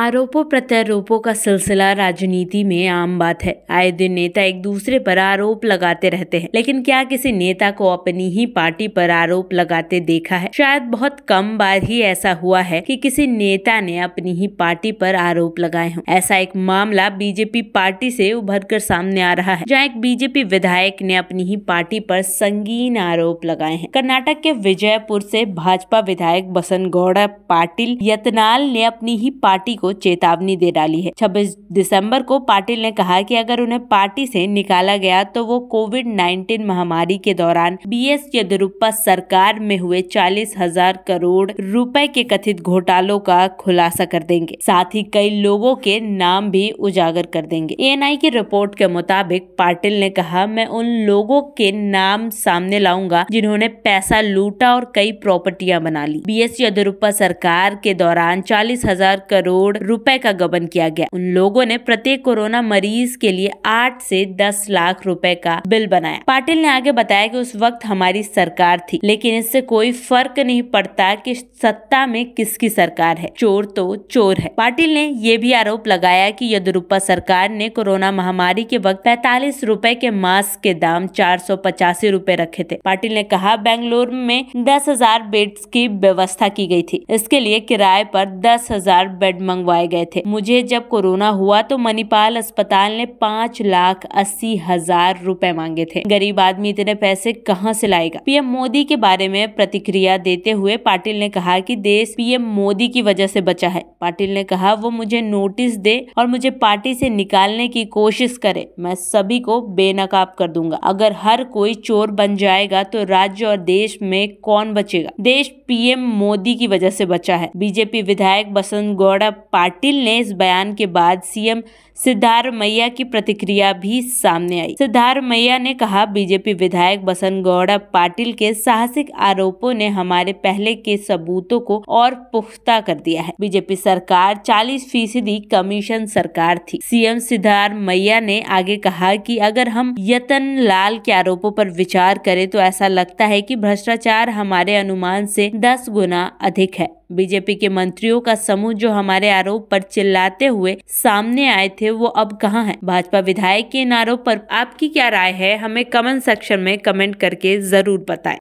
आरोपों प्रत्यारोपों का सिलसिला राजनीति में आम बात है आए दिन नेता एक दूसरे पर आरोप लगाते रहते हैं लेकिन क्या किसी नेता को अपनी ही पार्टी पर आरोप लगाते देखा है शायद बहुत कम बार ही ऐसा हुआ है कि किसी नेता ने अपनी ही पार्टी पर आरोप लगाए हों ऐसा एक मामला बीजेपी पार्टी से उभर कर सामने आ रहा है जहाँ एक बीजेपी विधायक ने अपनी ही पार्टी पर संगीन आरोप लगाए हैं कर्नाटक के विजयपुर से भाजपा विधायक बसंत गौड़ा पाटिल यतनाल ने अपनी ही पार्टी को चेतावनी दे डाली है छब्बीस दिसंबर को पाटिल ने कहा कि अगर उन्हें पार्टी से निकाला गया तो वो कोविड 19 महामारी के दौरान बी एस येदुरप्पा सरकार में हुए चालीस हजार करोड़ रुपए के कथित घोटालों का खुलासा कर देंगे साथ ही कई लोगों के नाम भी उजागर कर देंगे ए की रिपोर्ट के मुताबिक पाटिल ने कहा मैं उन लोगों के नाम सामने लाऊंगा जिन्होंने पैसा लूटा और कई प्रॉपर्टियां बना ली बी एस येदुरप्पा सरकार के दौरान चालीस हजार करोड़ करोड़ रुपए का गबन किया गया उन लोगों ने प्रत्येक कोरोना मरीज के लिए आठ से दस लाख रुपए का बिल बनाया पाटिल ने आगे बताया कि उस वक्त हमारी सरकार थी लेकिन इससे कोई फर्क नहीं पड़ता कि सत्ता में किसकी सरकार है चोर तो चोर है पाटिल ने ये भी आरोप लगाया की येदुरप्पा सरकार ने कोरोना महामारी के वक्त पैतालीस रूपए के मास्क के दाम चार सौ पचासी रूपए रखे थे पाटिल ने कहा बेंगलोर में दस हजार बेड की व्यवस्था की गई थी इसके लिए किराए पर दस हजार बेड मंग मंगवाए गए थे मुझे जब कोरोना हुआ तो मणिपाल अस्पताल ने पाँच लाख अस्सी हजार रूपए मांगे थे गरीब आदमी इतने पैसे कहाँ से लाएगा पीएम मोदी के बारे में प्रतिक्रिया देते हुए पाटिल ने कहा कि देश पीएम मोदी की वजह से बचा है पाटिल ने कहा वो मुझे नोटिस दे और मुझे पार्टी से निकालने की कोशिश करे मैं सभी को बेनकाब कर दूंगा अगर हर कोई चोर बन जाएगा तो राज्य और देश में कौन बचेगा देश पीएम मोदी की वजह से बचा है बीजेपी विधायक बसंत गौड़ा पाटिल ने इस बयान के बाद सीएम सिद्धारमैया की प्रतिक्रिया भी सामने आई सिद्धारमैया ने कहा बीजेपी विधायक बसंत गौड़ा पाटिल के साहसिक आरोपों ने हमारे पहले के सबूतों को और पुख्ता कर दिया है बीजेपी सरकार 40 फीसदी कमीशन सरकार थी सीएम सिद्धारमैया ने आगे कहा कि अगर हम यतन लाल के आरोपों पर विचार करें तो ऐसा लगता है कि भ्रष्टाचार हमारे अनुमान से दस गुना अधिक है बीजेपी के मंत्रियों का समूह जो हमारे आरोप पर चिल्लाते हुए सामने आए थे वो अब कहाँ है भाजपा विधायक के इन आरोप पर आपकी क्या राय है हमें कमेंट सेक्शन में कमेंट करके जरूर बताएं